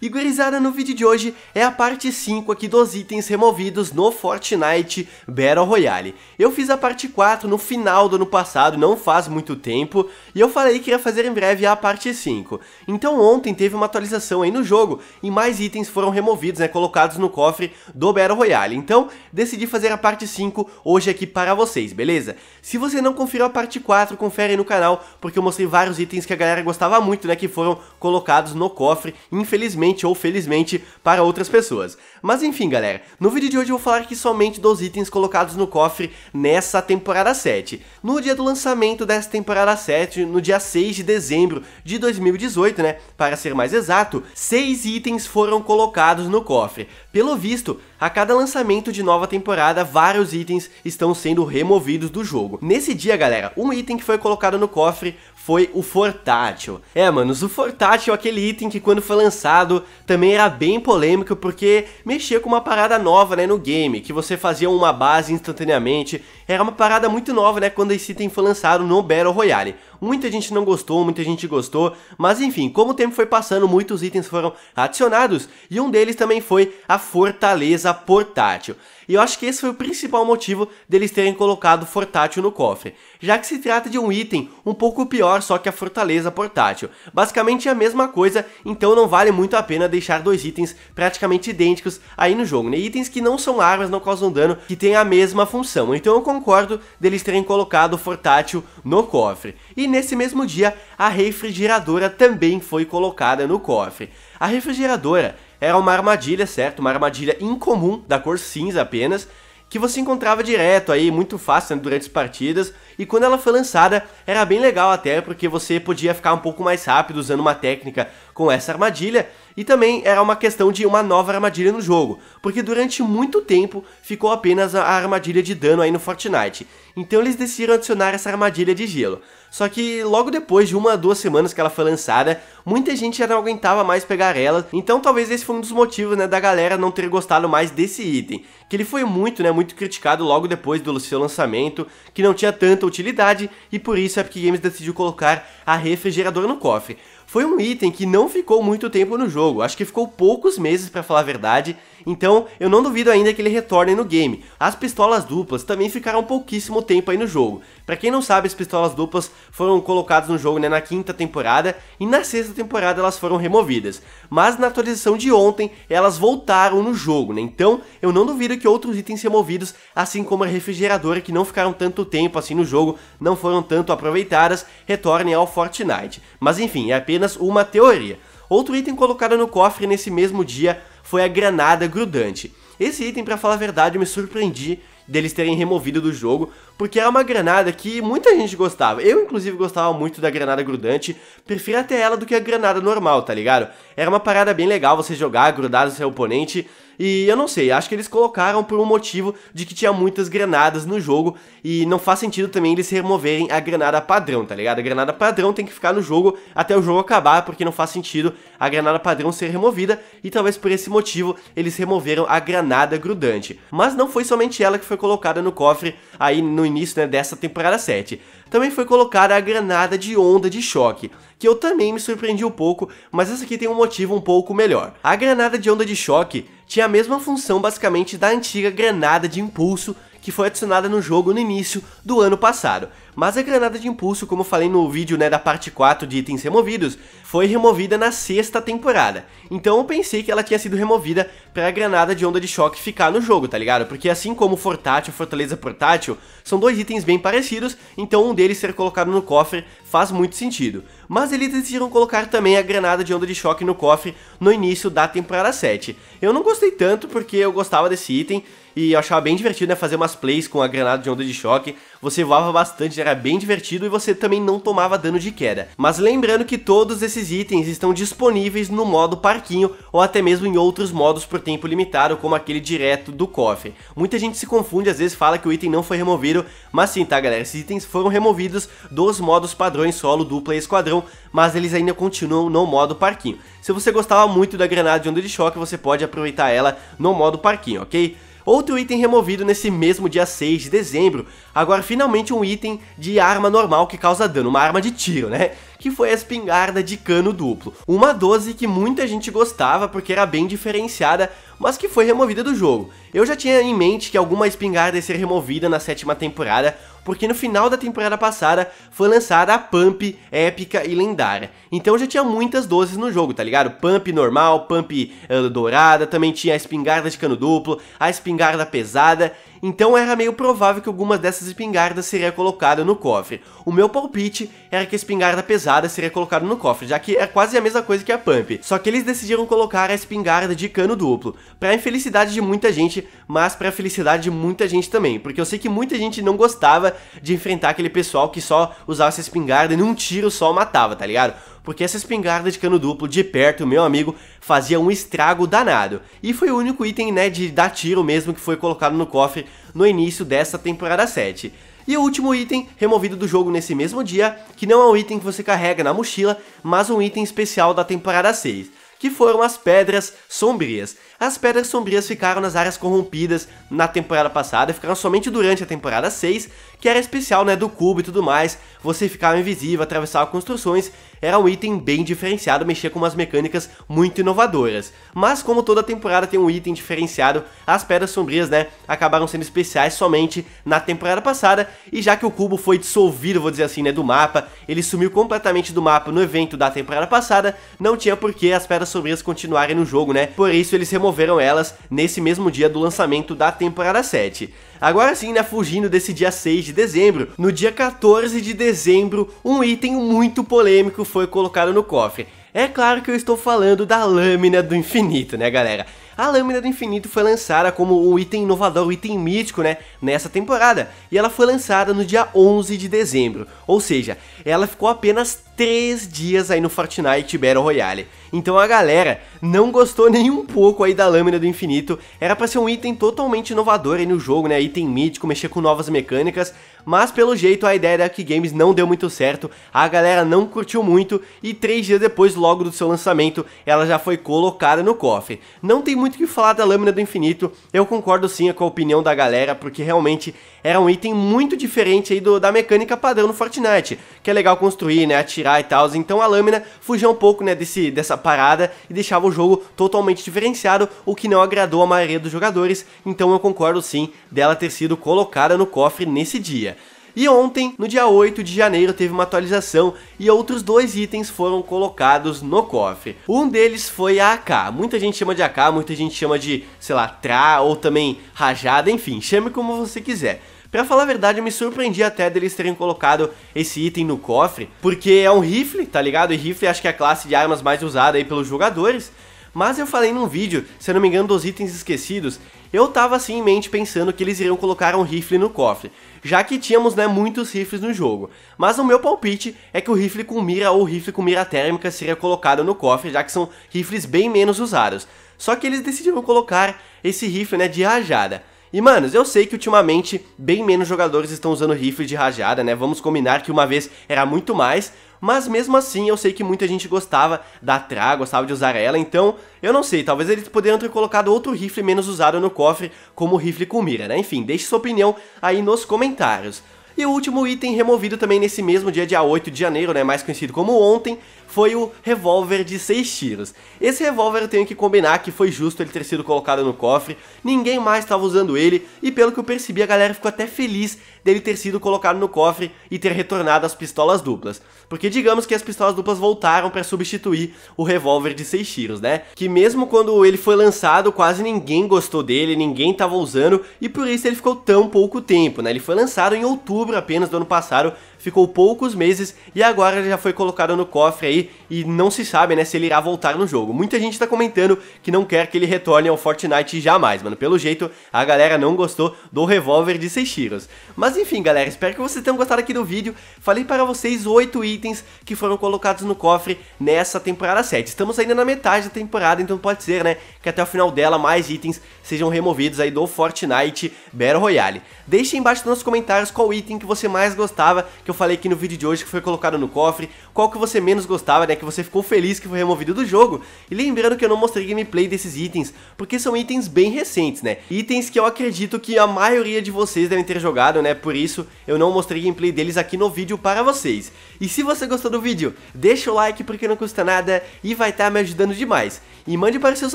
e gurizada, no vídeo de hoje é a parte 5 aqui dos itens removidos no Fortnite Battle Royale. Eu fiz a parte 4 no final do ano passado, não faz muito tempo, e eu falei que ia fazer em breve a parte 5. Então ontem teve uma atualização aí no jogo, e mais itens foram removidos, né, colocados no cofre do Battle Royale. Então, decidi fazer a parte 5 hoje aqui para vocês, beleza? Se você não conferiu a parte 4, confere aí no canal, porque eu mostrei vários itens que a galera gostava muito, né, que foram colocados no cofre, infelizmente infelizmente ou felizmente para outras pessoas. Mas enfim, galera, no vídeo de hoje eu vou falar aqui somente dos itens colocados no cofre nessa temporada 7. No dia do lançamento dessa temporada 7, no dia 6 de dezembro de 2018, né, para ser mais exato, 6 itens foram colocados no cofre. Pelo visto, a cada lançamento de nova temporada, vários itens estão sendo removidos do jogo. Nesse dia, galera, um item que foi colocado no cofre foi o Fortátil. É, manos, o Fortátil é aquele item que quando foi lançado também era bem polêmico porque mexia com uma parada nova, né, no game, que você fazia uma base instantaneamente. Era uma parada muito nova, né, quando esse item foi lançado no Battle Royale. Muita gente não gostou, muita gente gostou, mas enfim, como o tempo foi passando, muitos itens foram adicionados e um deles também foi a fortaleza portátil. E eu acho que esse foi o principal motivo deles terem colocado fortátil no cofre, já que se trata de um item um pouco pior só que a fortaleza portátil. Basicamente é a mesma coisa, então não vale muito a pena deixar dois itens praticamente idênticos aí no jogo, né? Itens que não são armas, não causam dano, que têm a mesma função. Então eu concordo deles terem colocado fortátil no cofre. E nesse mesmo dia, a refrigeradora também foi colocada no cofre. A refrigeradora era uma armadilha, certo? Uma armadilha incomum, da cor cinza apenas, que você encontrava direto aí, muito fácil né, durante as partidas, e quando ela foi lançada era bem legal até porque você podia ficar um pouco mais rápido usando uma técnica com essa armadilha, e também era uma questão de uma nova armadilha no jogo, porque durante muito tempo ficou apenas a armadilha de dano aí no Fortnite, então eles decidiram adicionar essa armadilha de gelo. Só que logo depois de uma ou duas semanas que ela foi lançada, muita gente já não aguentava mais pegar ela, então talvez esse foi um dos motivos, né, da galera não ter gostado mais desse item, que ele foi muito, né, muito criticado logo depois do seu lançamento, que não tinha tanta utilidade e por isso a Epic Games decidiu colocar a refrigeradora no cofre. Foi um item que não ficou muito tempo no jogo, acho que ficou poucos meses para falar a verdade, então, eu não duvido ainda que ele retorne no game. As pistolas duplas também ficaram pouquíssimo tempo aí no jogo. Para quem não sabe, as pistolas duplas foram colocadas no jogo né, na quinta temporada e na sexta temporada elas foram removidas. Mas na atualização de ontem, elas voltaram no jogo, né? Então, eu não duvido que outros itens removidos, assim como a refrigeradora que não ficaram tanto tempo assim no jogo, não foram tanto aproveitadas, retornem ao Fortnite. Mas enfim, é apenas uma teoria. Outro item colocado no cofre nesse mesmo dia foi a granada grudante. Esse item, para falar a verdade, me surpreendi deles terem removido do jogo, porque era é uma granada que muita gente gostava. Eu, inclusive, gostava muito da granada grudante, prefiro até ela do que a granada normal, tá ligado? Era uma parada bem legal você jogar grudado no seu oponente, e eu não sei, acho que eles colocaram por um motivo de que tinha muitas granadas no jogo, e não faz sentido também eles removerem a granada padrão, tá ligado? A granada padrão tem que ficar no jogo até o jogo acabar, porque não faz sentido a granada padrão ser removida, e talvez por esse motivo eles removeram a granada grudante. Mas não foi somente ela que foi colocada no cofre aí no início né, dessa temporada 7. Também foi colocada a granada de onda de choque, que eu também me surpreendi um pouco, mas essa aqui tem um motivo um pouco melhor. A granada de onda de choque tinha a mesma função basicamente da antiga granada de impulso, que foi adicionada no jogo no início do ano passado. Mas a granada de impulso, como falei no vídeo né, da parte 4 de itens removidos, foi removida na sexta temporada. Então eu pensei que ela tinha sido removida para a granada de onda de choque ficar no jogo, tá ligado? Porque assim como fortátil, fortaleza portátil, são dois itens bem parecidos, então um deles ser colocado no cofre faz muito sentido. Mas eles decidiram colocar também a granada de onda de choque no cofre no início da temporada 7. Eu não gostei tanto porque eu gostava desse item, e eu achava bem divertido, né? Fazer umas plays com a granada de onda de choque. Você voava bastante, era bem divertido e você também não tomava dano de queda. Mas lembrando que todos esses itens estão disponíveis no modo parquinho ou até mesmo em outros modos por tempo limitado, como aquele direto do cofre. Muita gente se confunde, às vezes fala que o item não foi removido, mas sim, tá galera? Esses itens foram removidos dos modos padrões solo, dupla e esquadrão, mas eles ainda continuam no modo parquinho. Se você gostava muito da granada de onda de choque, você pode aproveitar ela no modo parquinho, ok? Outro item removido nesse mesmo dia 6 de dezembro, agora finalmente um item de arma normal que causa dano, uma arma de tiro, né? Que foi a espingarda de cano duplo, uma 12 que muita gente gostava porque era bem diferenciada, mas que foi removida do jogo. Eu já tinha em mente que alguma espingarda ia ser removida na sétima temporada, porque no final da temporada passada foi lançada a Pump épica e lendária. Então já tinha muitas doses no jogo, tá ligado? Pump normal, Pump uh, dourada, também tinha a espingarda de cano duplo, a espingarda pesada. Então era meio provável que algumas dessas espingardas seria colocada no cofre. O meu palpite era que a espingarda pesada seria colocada no cofre, já que é quase a mesma coisa que a Pump. Só que eles decidiram colocar a espingarda de cano duplo. Pra infelicidade de muita gente, gente, mas para a felicidade de muita gente também, porque eu sei que muita gente não gostava de enfrentar aquele pessoal que só usava essa espingarda e num tiro só matava, tá ligado? porque essa espingarda de cano duplo de perto, meu amigo, fazia um estrago danado. E foi o único item, né, de dar tiro mesmo que foi colocado no cofre no início dessa temporada 7. E o último item removido do jogo nesse mesmo dia, que não é um item que você carrega na mochila, mas um item especial da temporada 6 que foram as pedras sombrias. As Pedras Sombrias ficaram nas áreas corrompidas na temporada passada, ficaram somente durante a temporada 6, que era especial, né, do cubo e tudo mais, você ficava invisível, atravessava construções, era um item bem diferenciado, mexia com umas mecânicas muito inovadoras. Mas como toda temporada tem um item diferenciado, as Pedras Sombrias, né, acabaram sendo especiais somente na temporada passada, e já que o cubo foi dissolvido, vou dizer assim, né, do mapa, ele sumiu completamente do mapa no evento da temporada passada, não tinha por que as Pedras Sombrias continuarem no jogo, né, por isso eles removeram removeram elas nesse mesmo dia do lançamento da temporada 7. Agora sim, né, fugindo desse dia 6 de dezembro, no dia 14 de dezembro, um item muito polêmico foi colocado no cofre. É claro que eu estou falando da Lâmina do Infinito, né, galera? A Lâmina do Infinito foi lançada como um item inovador, um item mítico, né, nessa temporada, e ela foi lançada no dia 11 de dezembro, ou seja, ela ficou apenas três dias aí no Fortnite Battle Royale. Então a galera não gostou nem um pouco aí da Lâmina do Infinito, era pra ser um item totalmente inovador aí no jogo, né, item mítico, mexer com novas mecânicas, mas pelo jeito a ideia da Epic Games não deu muito certo, a galera não curtiu muito e três dias depois logo do seu lançamento ela já foi colocada no cofre. Não tem muito o que falar da Lâmina do Infinito, eu concordo sim com a opinião da galera, porque realmente era um item muito diferente aí do, da mecânica padrão no Fortnite, que é legal construir, né, atirar, e tal. Então a lâmina fugia um pouco, né, desse, dessa parada e deixava o jogo totalmente diferenciado, o que não agradou a maioria dos jogadores. Então eu concordo sim dela ter sido colocada no cofre nesse dia. E ontem, no dia 8 de janeiro, teve uma atualização e outros dois itens foram colocados no cofre. Um deles foi a AK. Muita gente chama de AK, muita gente chama de, sei lá, Tra ou também Rajada, enfim, chame como você quiser. Pra falar a verdade, eu me surpreendi até deles terem colocado esse item no cofre, porque é um rifle, tá ligado? E rifle acho que é a classe de armas mais usada aí pelos jogadores. Mas eu falei num vídeo, se eu não me engano, dos itens esquecidos, eu tava assim em mente pensando que eles iriam colocar um rifle no cofre, já que tínhamos né, muitos rifles no jogo. Mas o meu palpite é que o rifle com mira ou o rifle com mira térmica seria colocado no cofre, já que são rifles bem menos usados. Só que eles decidiram colocar esse rifle né, de rajada. E, manos, eu sei que ultimamente bem menos jogadores estão usando rifle de rajada, né? Vamos combinar que uma vez era muito mais, mas mesmo assim eu sei que muita gente gostava da Tra, gostava de usar ela, então eu não sei, talvez eles poderiam ter colocado outro rifle menos usado no cofre, como o rifle com mira, né? Enfim, deixe sua opinião aí nos comentários. E o último item removido também nesse mesmo dia, dia 8 de janeiro, né, mais conhecido como ontem, foi o revólver de 6 tiros. Esse revólver eu tenho que combinar que foi justo ele ter sido colocado no cofre, ninguém mais estava usando ele, e pelo que eu percebi a galera ficou até feliz dele ter sido colocado no cofre e ter retornado as pistolas duplas. Porque digamos que as pistolas duplas voltaram para substituir o revólver de 6 tiros, né? Que mesmo quando ele foi lançado, quase ninguém gostou dele, ninguém estava usando, e por isso ele ficou tão pouco tempo, né? Ele foi lançado em outubro apenas do ano passado, ficou poucos meses e agora já foi colocado no cofre aí e não se sabe, né, se ele irá voltar no jogo. Muita gente tá comentando que não quer que ele retorne ao Fortnite jamais, mano. Pelo jeito, a galera não gostou do revólver de tiros Mas enfim, galera, espero que vocês tenham gostado aqui do vídeo. Falei para vocês 8 itens que foram colocados no cofre nessa temporada 7. Estamos ainda na metade da temporada, então pode ser, né, que até o final dela mais itens sejam removidos aí do Fortnite Battle Royale. Deixe embaixo nos comentários qual item que você mais gostava, que eu falei aqui no vídeo de hoje que foi colocado no cofre, qual que você menos gostava, né, que você ficou feliz que foi removido do jogo. E lembrando que eu não mostrei gameplay desses itens, porque são itens bem recentes, né, itens que eu acredito que a maioria de vocês devem ter jogado, né, por isso eu não mostrei gameplay deles aqui no vídeo para vocês. E se você gostou do vídeo, deixa o like porque não custa nada e vai estar tá me ajudando demais. E mande para seus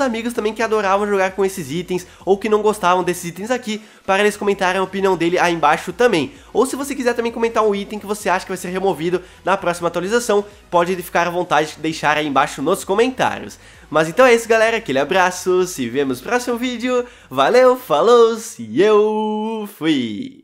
amigos também que adoravam jogar com esses itens ou que não gostavam desses itens aqui, para eles comentarem a opinião dele aí embaixo também. Ou se você quiser também comentar um item que você acha que vai ser removido na próxima atualização, pode ficar à vontade de deixar aí embaixo nos comentários. Mas então é isso galera, aquele abraço, se vemos no próximo vídeo, valeu, falou e eu fui!